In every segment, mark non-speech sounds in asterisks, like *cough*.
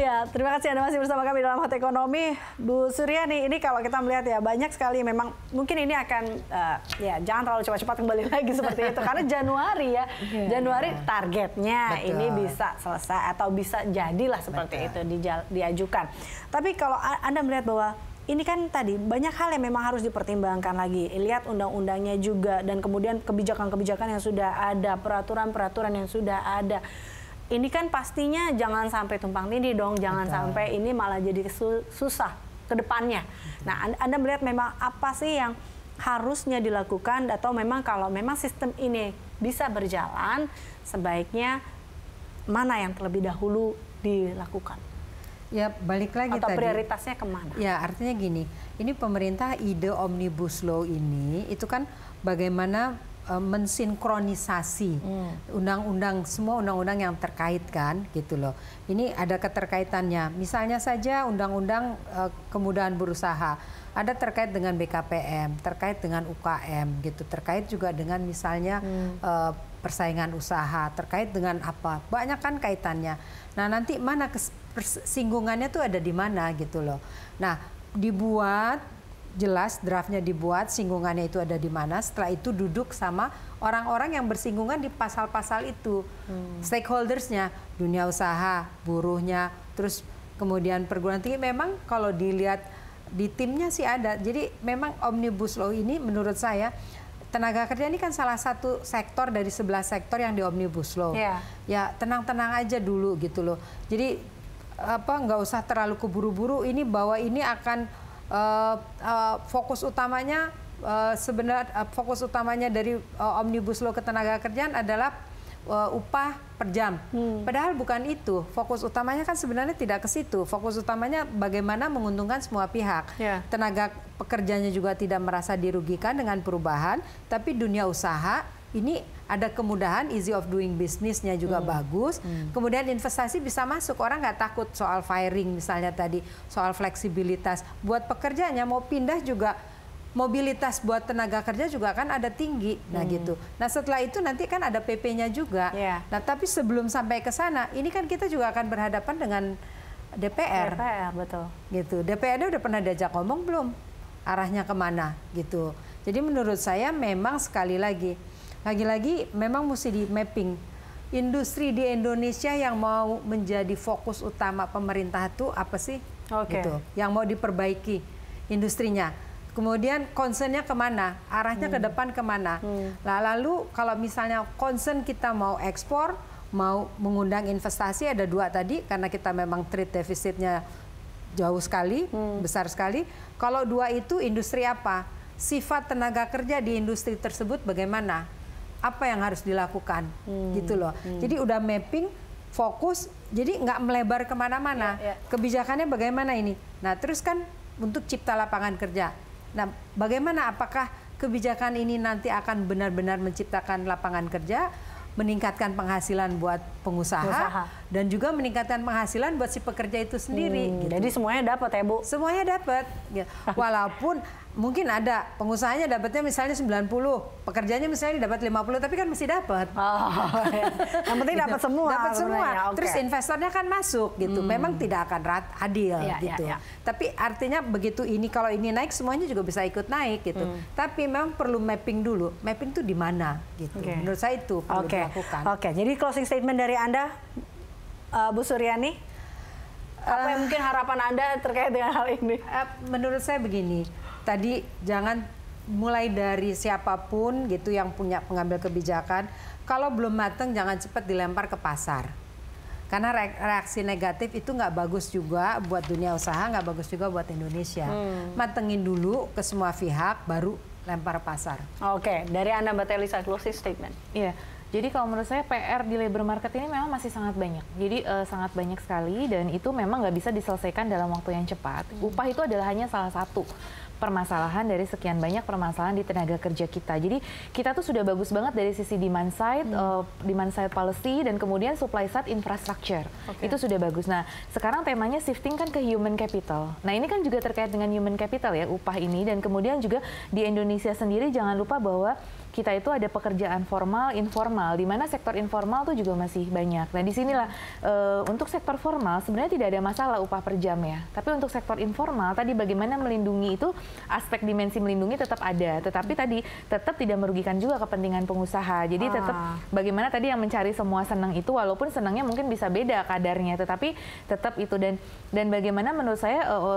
Ya, terima kasih Anda masih bersama kami dalam Hot Ekonomi. Bu Suryani, ini kalau kita melihat ya banyak sekali memang mungkin ini akan uh, ya jangan terlalu cepat-cepat kembali *laughs* lagi seperti itu karena Januari ya. Iya, iya. Januari targetnya Betul. ini bisa selesai atau bisa jadilah seperti Betul. itu dijal, diajukan. Tapi kalau Anda melihat bahwa ini kan tadi banyak hal yang memang harus dipertimbangkan lagi. Lihat undang-undangnya juga dan kemudian kebijakan-kebijakan yang sudah ada, peraturan-peraturan yang sudah ada ini kan pastinya jangan sampai tumpang tindih dong, jangan Betul. sampai ini malah jadi susah ke depannya. Nah, Anda melihat memang apa sih yang harusnya dilakukan atau memang kalau memang sistem ini bisa berjalan, sebaiknya mana yang terlebih dahulu dilakukan? Ya, balik lagi atau tadi. prioritasnya kemana? Ya, artinya gini, ini pemerintah ide Omnibus Law ini itu kan bagaimana Eh, mensinkronisasi hmm. undang-undang hmm. semua undang-undang yang terkait kan gitu loh. Ini ada keterkaitannya. Misalnya saja undang-undang uh, kemudahan berusaha ada terkait dengan BKPM, terkait dengan UKM gitu, terkait juga dengan misalnya hmm. uh, persaingan usaha, terkait dengan apa? Banyak kan kaitannya. Nah, nanti mana singgungannya tuh ada di mana gitu loh. Nah, dibuat jelas draftnya dibuat, singgungannya itu ada di mana. Setelah itu duduk sama orang-orang yang bersinggungan di pasal-pasal itu, hmm. stakeholdersnya, dunia usaha, buruhnya, terus kemudian perguruan tinggi. Memang kalau dilihat di timnya sih ada. Jadi memang omnibus law ini menurut saya tenaga kerja ini kan salah satu sektor dari sebelah sektor yang di omnibus law. Yeah. Ya tenang-tenang aja dulu gitu loh. Jadi apa nggak usah terlalu keburu-buru ini bahwa ini akan uh, uh, fokus utamanya uh, eh, sebenarnya uh, fokus utamanya dari uh, omnibus law ketenaga kerjaan adalah uh, upah per jam. Hmm. Padahal bukan itu. Fokus utamanya kan sebenarnya tidak ke situ. Fokus utamanya bagaimana menguntungkan semua pihak. Yeah. Tenaga pekerjanya juga tidak merasa dirugikan dengan perubahan, tapi dunia usaha ini ada kemudahan easy of doing bisnisnya juga hmm. bagus hmm. kemudian investasi bisa masuk orang nggak takut soal firing misalnya tadi soal fleksibilitas buat pekerjanya mau pindah juga mobilitas buat tenaga kerja juga kan ada tinggi nah hmm. gitu nah setelah itu nanti kan ada PP-nya juga yeah. nah tapi sebelum sampai ke sana ini kan kita juga akan berhadapan dengan DPR DPR betul gitu DPR udah pernah diajak ngomong belum arahnya kemana gitu jadi menurut saya memang sekali lagi lagi-lagi memang mesti di mapping industri di Indonesia yang mau menjadi fokus utama pemerintah itu apa sih? Oke. Okay. Gitu. Yang mau diperbaiki industrinya. Kemudian concernnya kemana? Arahnya hmm. ke depan kemana? Hmm. lalu kalau misalnya concern kita mau ekspor, mau mengundang investasi ada dua tadi karena kita memang trade defisitnya jauh sekali, hmm. besar sekali. Kalau dua itu industri apa? Sifat tenaga kerja di industri tersebut bagaimana? apa yang harus dilakukan hmm. gitu loh. Hmm. Jadi udah mapping, fokus, jadi nggak melebar kemana-mana. Yeah, yeah. Kebijakannya bagaimana ini? Nah terus kan untuk cipta lapangan kerja. Nah bagaimana apakah kebijakan ini nanti akan benar-benar menciptakan lapangan kerja, meningkatkan penghasilan buat pengusaha, pengusaha dan juga meningkatkan penghasilan buat si pekerja itu sendiri. Hmm, gitu. Jadi semuanya dapat ya Bu? Semuanya dapat. Ya. *laughs* Walaupun mungkin ada pengusahanya dapatnya misalnya 90, pekerjanya misalnya dapat 50, tapi kan masih dapat. Oh, ya. yang penting gitu. dapat semua. Dapat semua. Okay. Terus investornya kan masuk gitu. Hmm. Memang tidak akan rat adil ya, iya, gitu. Ya, ya. Tapi artinya begitu ini kalau ini naik semuanya juga bisa ikut naik gitu. Hmm. Tapi memang perlu mapping dulu. Mapping itu di mana gitu. Okay. Menurut saya itu perlu okay. dilakukan. Oke. Okay. Jadi closing statement dari Anda uh, Bu Suryani? Apa yang eh. mungkin harapan Anda terkait dengan hal ini? Uh, menurut saya begini, tadi jangan mulai dari siapapun gitu yang punya pengambil kebijakan, kalau belum mateng jangan cepat dilempar ke pasar. Karena reaksi negatif itu nggak bagus juga buat dunia usaha, nggak bagus juga buat Indonesia. Hmm. Matengin dulu ke semua pihak, baru lempar pasar. Oke, okay. dari Anda Mbak Telisa, closing statement. Iya, yeah jadi kalau menurut saya PR di labor market ini memang masih sangat banyak. Jadi uh, sangat banyak sekali dan itu memang nggak bisa diselesaikan dalam waktu yang cepat. Hmm. Upah itu adalah hanya salah satu permasalahan dari sekian banyak permasalahan di tenaga kerja kita. Jadi kita tuh sudah bagus banget dari sisi demand side, hmm. uh, demand side policy dan kemudian supply side infrastructure. Okay. Itu sudah bagus. Nah, sekarang temanya shifting kan ke human capital. Nah, ini kan juga terkait dengan human capital ya, upah ini dan kemudian juga di Indonesia sendiri jangan lupa bahwa kita itu ada pekerjaan formal, informal, di mana sektor informal tuh juga masih banyak. Nah, disinilah e, eh, untuk sektor formal sebenarnya tidak ada masalah upah per jam ya. Tapi untuk sektor informal tadi bagaimana melindungi itu aspek dimensi melindungi tetap ada, tetapi tadi tetap tidak merugikan juga kepentingan pengusaha. Jadi ah. tetap bagaimana tadi yang mencari semua senang itu walaupun senangnya mungkin bisa beda kadarnya, tetapi tetap itu dan dan bagaimana menurut saya e, eh, e,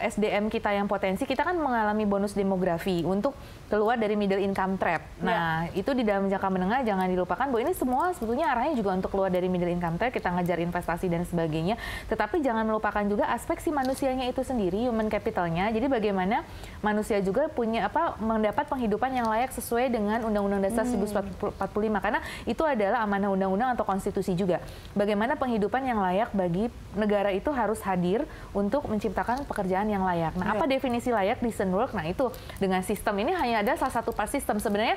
eh, SDM kita yang potensi kita kan mengalami bonus demografi untuk keluar dari middle income trap. Iya. Nah, yeah. itu di dalam jangka menengah jangan dilupakan bahwa ini semua sebetulnya arahnya juga untuk keluar dari middle income trap, kita ngejar investasi dan sebagainya. Tetapi jangan melupakan juga aspek si manusianya itu sendiri, human capitalnya. Jadi bagaimana manusia juga punya apa mendapat penghidupan yang layak sesuai dengan Undang-Undang Dasar hmm. 1945 karena itu adalah amanah undang-undang atau konstitusi juga. Bagaimana penghidupan yang layak bagi negara itu harus hadir untuk menciptakan pekerjaan yang layak. Nah, yeah. apa iya. definisi layak di Work? Nah, itu dengan sistem ini hanya ada salah satu part sistem sebenarnya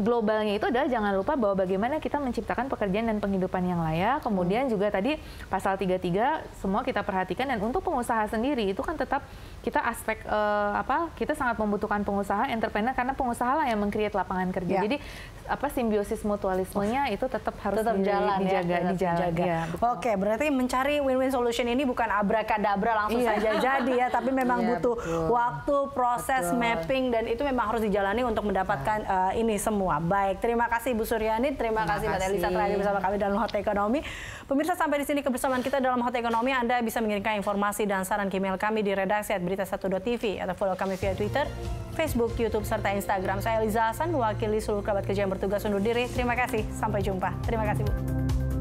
globalnya itu adalah jangan lupa bahwa bagaimana kita menciptakan pekerjaan dan penghidupan yang layak. Kemudian hmm. juga tadi pasal 33 semua kita perhatikan dan untuk pengusaha sendiri itu kan tetap kita aspek uh, apa kita sangat membutuhkan pengusaha entrepreneur karena pengusaha lah yang mengcreate lapangan kerja. Ya. Jadi apa simbiosis mutualismenya itu tetap harus tetap di, jalan ya, dijaga, ya, tetap dijaga. Ya, Oke, berarti mencari win-win solution ini bukan abrakadabra langsung iya. saja jadi ya, tapi memang ya, butuh betul. waktu, proses betul. mapping dan itu memang harus dijalani untuk mendapatkan uh, ini semua semua. Baik, terima kasih Bu Suryani, terima, terima kasih Mbak Elisa terakhir bersama kami dalam Hot Ekonomi. Pemirsa sampai di sini kebersamaan kita dalam Hot Ekonomi. Anda bisa mengirimkan informasi dan saran email kami di redaksi at berita TV atau follow kami via Twitter, Facebook, YouTube, serta Instagram. Saya Eliza Hasan, wakili seluruh kerabat kerja yang bertugas undur diri. Terima kasih, sampai jumpa. Terima kasih Bu.